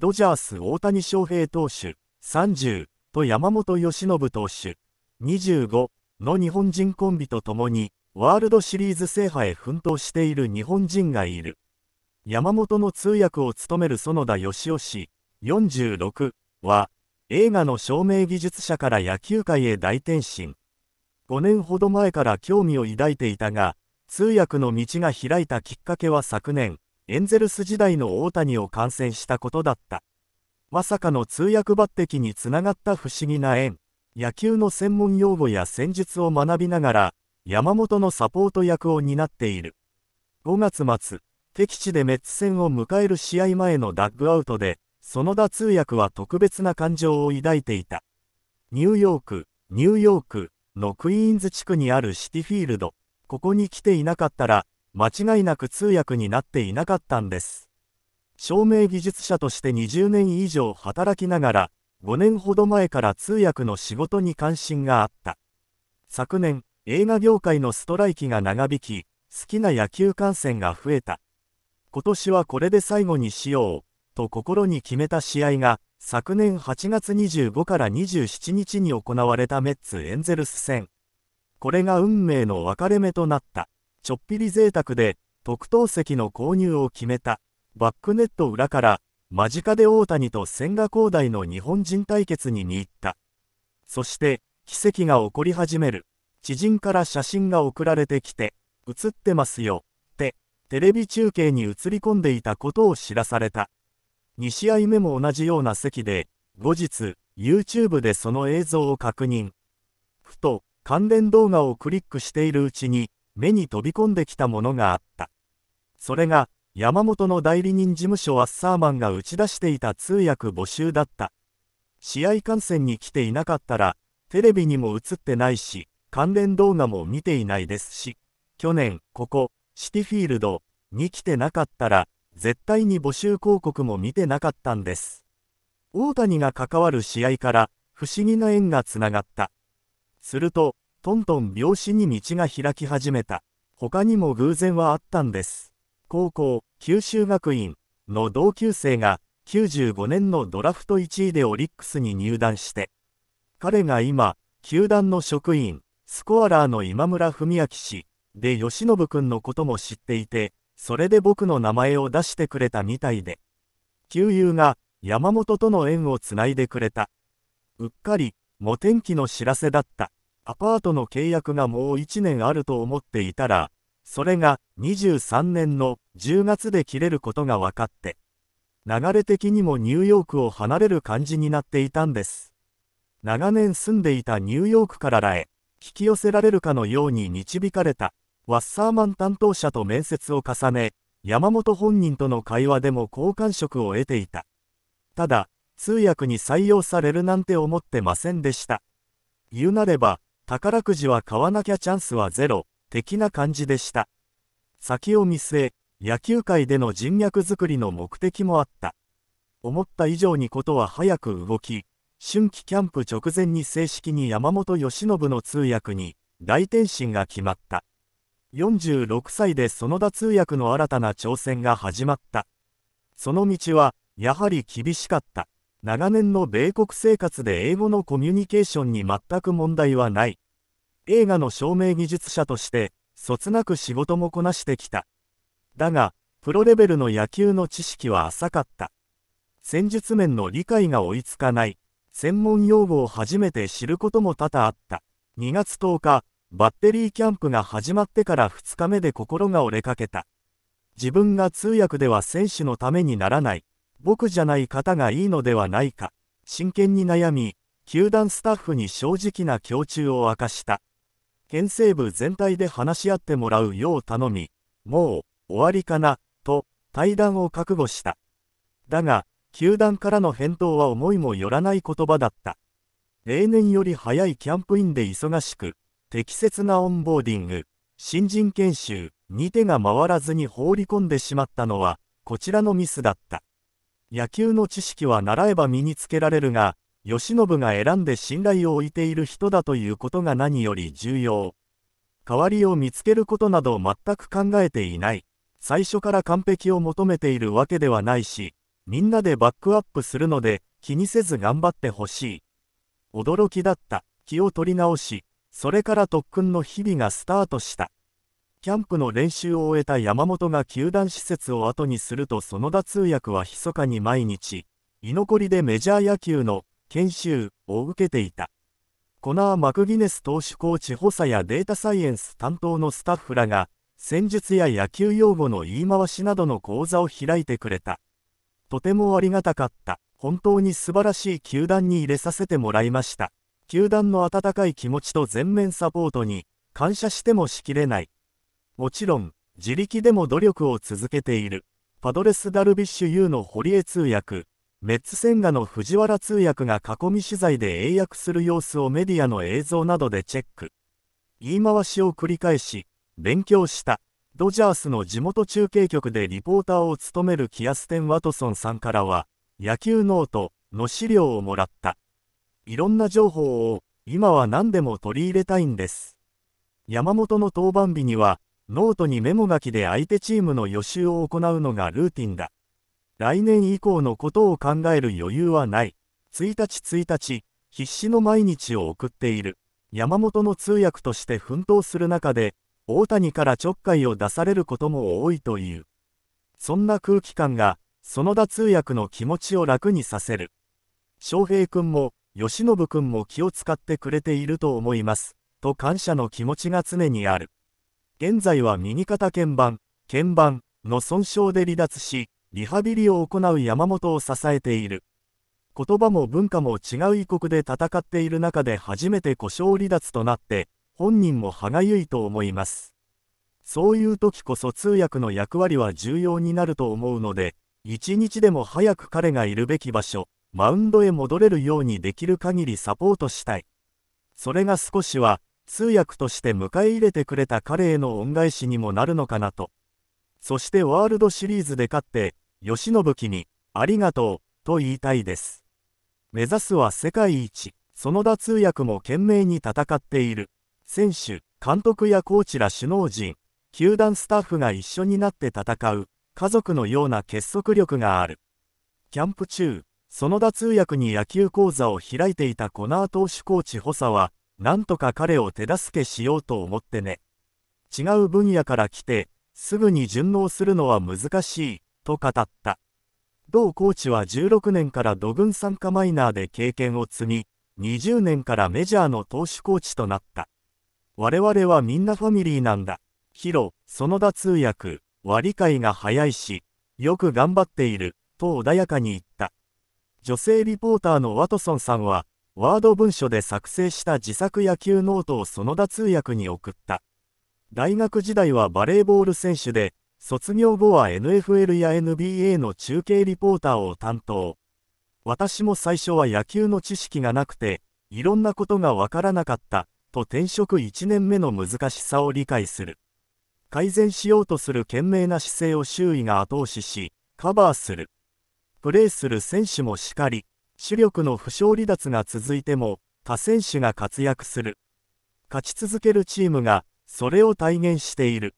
ドジャース大谷翔平投手30と山本由伸投手25の日本人コンビと共にワールドシリーズ制覇へ奮闘している日本人がいる山本の通訳を務める園田義雄氏46は映画の照明技術者から野球界へ大転身5年ほど前から興味を抱いていたが通訳の道が開いたきっかけは昨年エンゼルス時代の大谷を観戦したことだった。まさかの通訳抜擢につながった不思議な縁。野球の専門用語や戦術を学びながら、山本のサポート役を担っている。5月末、敵地でメッツ戦を迎える試合前のダッグアウトで、園田通訳は特別な感情を抱いていた。ニューヨーク、ニューヨークのクイーンズ地区にあるシティフィールド。ここに来ていなかったら、間違いなく通訳になっていなかったんです。照明技術者として20年以上働きながら、5年ほど前から通訳の仕事に関心があった。昨年、映画業界のストライキが長引き、好きな野球観戦が増えた。今年はこれで最後にしよう、と心に決めた試合が、昨年8月25から27日に行われたメッツ・エンゼルス戦。これが運命の分かれ目となった。ちょっぴり贅沢で、特等席の購入を決めた。バックネット裏から、間近で大谷と千賀滉大の日本人対決に見入った。そして、奇跡が起こり始める。知人から写真が送られてきて、映ってますよ、って、テレビ中継に映り込んでいたことを知らされた。2試合目も同じような席で、後日、YouTube でその映像を確認。ふと、関連動画をクリックしているうちに、目に飛び込んできたものがあった。それが、山本の代理人事務所アッサーマンが打ち出していた通訳募集だった。試合観戦に来ていなかったら、テレビにも映ってないし、関連動画も見ていないですし、去年、ここ、シティフィールドに来てなかったら、絶対に募集広告も見てなかったんです。大谷が関わる試合から、不思議な縁がつながった。すると、トントン拍子に道が開き始めた。他にも偶然はあったんです。高校、九州学院の同級生が、95年のドラフト1位でオリックスに入団して、彼が今、球団の職員、スコアラーの今村文明氏で由伸君のことも知っていて、それで僕の名前を出してくれたみたいで、旧友が山本との縁をつないでくれた。うっかり、も天気の知らせだった。アパートの契約がもう1年あると思っていたら、それが23年の10月で切れることが分かって、流れ的にもニューヨークを離れる感じになっていたんです。長年住んでいたニューヨークかららへ、引き寄せられるかのように導かれた、ワッサーマン担当者と面接を重ね、山本本人との会話でも好感触を得ていた。ただ、通訳に採用されるなんて思ってませんでした。言うなれば、宝くじは買わなきゃチャンスはゼロ、的な感じでした。先を見据え、野球界での人脈づくりの目的もあった。思った以上にことは早く動き、春季キャンプ直前に正式に山本由伸の通訳に大転身が決まった。46歳で園田通訳の新たな挑戦が始まった。その道は、やはり厳しかった。長年の米国生活で英語のコミュニケーションに全く問題はない。映画の照明技術者として、そつなく仕事もこなしてきた。だが、プロレベルの野球の知識は浅かった。戦術面の理解が追いつかない。専門用語を初めて知ることも多々あった。2月10日、バッテリーキャンプが始まってから2日目で心が折れかけた。自分が通訳では選手のためにならない。僕じゃない方がいいのではないか、真剣に悩み、球団スタッフに正直な胸中を明かした。県西部全体で話し合ってもらうよう頼み、もう終わりかな、と対談を覚悟した。だが、球団からの返答は思いもよらない言葉だった。例年より早いキャンプインで忙しく、適切なオンボーディング、新人研修に手が回らずに放り込んでしまったのは、こちらのミスだった。野球の知識は習えば身につけられるが、慶喜が選んで信頼を置いている人だということが何より重要。代わりを見つけることなど全く考えていない。最初から完璧を求めているわけではないし、みんなでバックアップするので、気にせず頑張ってほしい。驚きだった。気を取り直し、それから特訓の日々がスタートした。キャンプの練習を終えた山本が球団施設を後にすると園田通訳は密かに毎日、居残りでメジャー野球の研修を受けていた。コナー・マクギネス投手コーチ補佐やデータサイエンス担当のスタッフらが、戦術や野球用語の言い回しなどの講座を開いてくれた。とてもありがたかった。本当に素晴らしい球団に入れさせてもらいました。球団の温かい気持ちと全面サポートに感謝してもしきれない。もちろん、自力でも努力を続けている。パドレス・ダルビッシュ有の堀江通訳、メッツセンガの藤原通訳が囲み取材で英訳する様子をメディアの映像などでチェック。言い回しを繰り返し、勉強した。ドジャースの地元中継局でリポーターを務めるキアステン・ワトソンさんからは、野球ノートの資料をもらった。いろんな情報を今は何でも取り入れたいんです。山本の登板日には、ノートにメモ書きで相手チームの予習を行うのがルーティンだ。来年以降のことを考える余裕はない。1日1日、必死の毎日を送っている。山本の通訳として奮闘する中で、大谷からちょっかいを出されることも多いという。そんな空気感が、園田通訳の気持ちを楽にさせる。翔平君も、吉信君も気を使ってくれていると思います、と感謝の気持ちが常にある。現在は右肩鍵盤、鍵盤の損傷で離脱し、リハビリを行う山本を支えている。言葉も文化も違う異国で戦っている中で初めて故障離脱となって、本人も歯がゆいと思います。そういう時こそ通訳の役割は重要になると思うので、一日でも早く彼がいるべき場所、マウンドへ戻れるようにできる限りサポートしたい。それが少しは、通訳として迎え入れてくれた彼への恩返しにもなるのかなと。そしてワールドシリーズで勝って、吉信に、ありがとう、と言いたいです。目指すは世界一、園田通訳も懸命に戦っている。選手、監督やコーチら首脳陣、球団スタッフが一緒になって戦う、家族のような結束力がある。キャンプ中、園田通訳に野球講座を開いていたコナー投手コーチ補佐は、なんとか彼を手助けしようと思ってね。違う分野から来て、すぐに順応するのは難しい、と語った。同コーチは16年から土軍参加マイナーで経験を積み、20年からメジャーの投手コーチとなった。我々はみんなファミリーなんだ。ヒロ、園田通訳、は理解が早いし、よく頑張っている、と穏やかに言った。女性リポーターのワトソンさんは、ワード文書で作成した自作野球ノートを園田通訳に送った。大学時代はバレーボール選手で、卒業後は NFL や NBA の中継リポーターを担当。私も最初は野球の知識がなくて、いろんなことがわからなかった、と転職1年目の難しさを理解する。改善しようとする懸命な姿勢を周囲が後押しし、カバーする。プレーする選手もかり、主力の負傷離脱が続いても他選手が活躍する勝ち続けるチームがそれを体現している